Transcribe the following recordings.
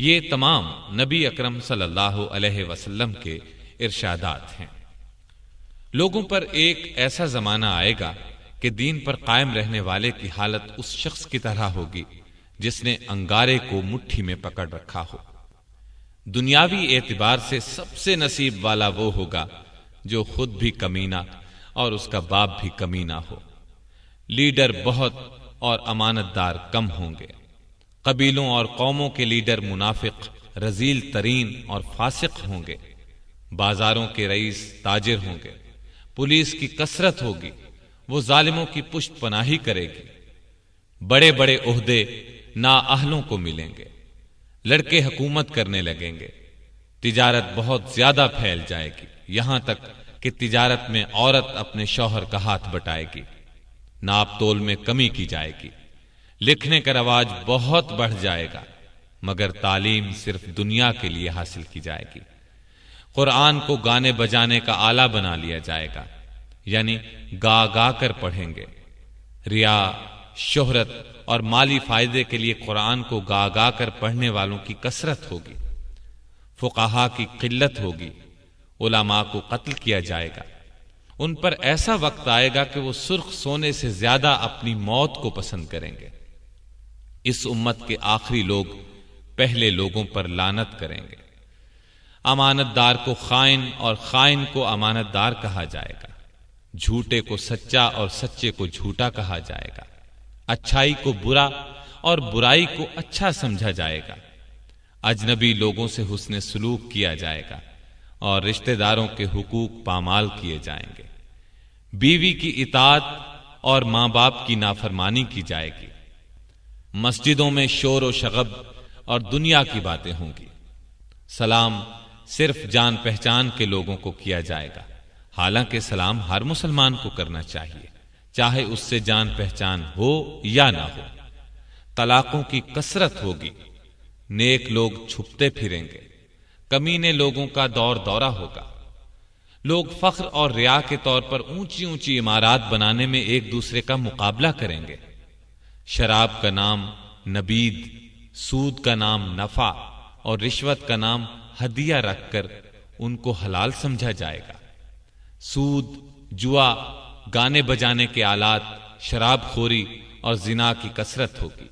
ये तमाम नबी अकरम सल्लल्लाहु अलैहि वसल्लम के इर्शादात हैं लोगों पर एक ऐसा जमाना आएगा कि दीन पर कायम रहने वाले की हालत उस शख्स की तरह होगी जिसने अंगारे को मुट्ठी में पकड़ रखा हो दुनियावी एतबार से सबसे नसीब वाला वो होगा जो खुद भी कमीना और उसका बाप भी कमीना हो लीडर बहुत और अमानतदार कम होंगे कबीलों और कौमों के लीडर मुनाफिक रजील तरीन और फासिक होंगे बाजारों के रईस ताजिर होंगे पुलिस की कसरत होगी वो जालिमों की पुष्ट पनाही करेगी बड़े बड़े उहदे नाअहलों को मिलेंगे लड़के हुकूमत करने लगेंगे तिजारत बहुत ज्यादा फैल जाएगी यहां तक कि तिजारत में औरत अपने शौहर का हाथ बटाएगी नाप तोल में कमी की जाएगी लिखने का रवाज बहुत बढ़ जाएगा मगर तालीम सिर्फ दुनिया के लिए हासिल की जाएगी कुरान को गाने बजाने का आला बना लिया जाएगा यानी गा गा कर पढ़ेंगे रिया शोहरत और माली फायदे के लिए कुरान को गा गा कर पढ़ने वालों की कसरत होगी फुकाहा की किल्लत होगी उलामा को कत्ल किया जाएगा उन पर ऐसा वक्त आएगा कि वो सुर्ख सोने से ज्यादा अपनी मौत को पसंद करेंगे इस उम्मत के आखिरी लोग पहले लोगों पर लानत करेंगे अमानतदार को खाइन और खाइन को अमानतदार कहा जाएगा झूठे को सच्चा और सच्चे को झूठा कहा जाएगा अच्छाई को बुरा और बुराई को अच्छा समझा जाएगा अजनबी लोगों से हुसन सलूक किया जाएगा और रिश्तेदारों के हुकूक पामाल किए जाएंगे बीवी की इतात और मां बाप की नाफरमानी की जाएगी मस्जिदों में शोर व शगब और दुनिया की बातें होंगी सलाम सिर्फ जान पहचान के लोगों को किया जाएगा हालांकि सलाम हर मुसलमान को करना चाहिए चाहे उससे जान पहचान हो या ना हो तलाकों की कसरत होगी नेक लोग छुपते फिरेंगे कमीने लोगों का दौर दौरा होगा लोग फख्र और रिया के तौर पर ऊंची ऊंची इमारत बनाने में एक दूसरे का मुकाबला करेंगे शराब का नाम नबीद सूद का नाम नफा और रिश्वत का नाम हदिया रखकर उनको हलाल समझा जाएगा सूद जुआ गाने बजाने के आलात शराबखोरी और जिना की कसरत होगी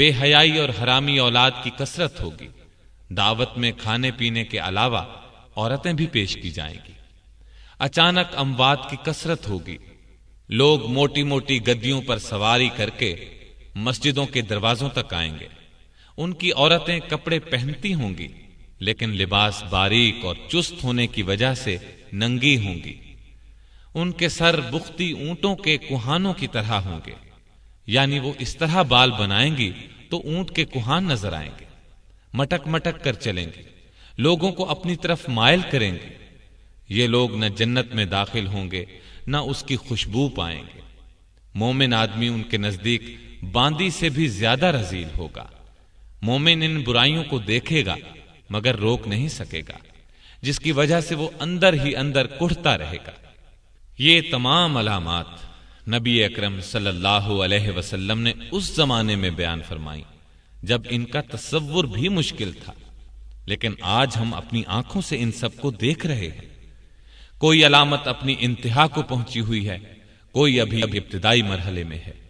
बेहयाई और हरामी औलाद की कसरत होगी दावत में खाने पीने के अलावा औरतें भी पेश की जाएंगी अचानक अमवात की कसरत होगी लोग मोटी मोटी गद्दियों पर सवारी करके मस्जिदों के दरवाजों तक आएंगे उनकी औरतें कपड़े पहनती होंगी लेकिन लिबास बारीक और चुस्त होने की वजह से नंगी होंगी उनके सर बुख्ती ऊंटों के कुहानों की तरह होंगे यानी वो इस तरह बाल बनाएंगी तो ऊंट के कुहान नजर आएंगे मटक मटक कर चलेंगे लोगों को अपनी तरफ मायल करेंगे ये लोग न जन्नत में दाखिल होंगे न उसकी खुशबू पाएंगे मोमिन आदमी उनके नजदीक बांदी से भी ज्यादा रजील होगा मोमिन इन बुराइयों को देखेगा मगर रोक नहीं सकेगा जिसकी वजह से वो अंदर ही अंदर कुढ़ता रहेगा ये तमाम अलामत नबी अकरम सल्लल्लाहु अलैहि वसल्लम ने उस जमाने में बयान फरमाई जब इनका तस्वुर भी मुश्किल था लेकिन आज हम अपनी आंखों से इन सबको देख रहे हैं कोई अलामत अपनी इंतहा को पहुंची हुई है कोई अभी अभी इब्तदाई मरहले में है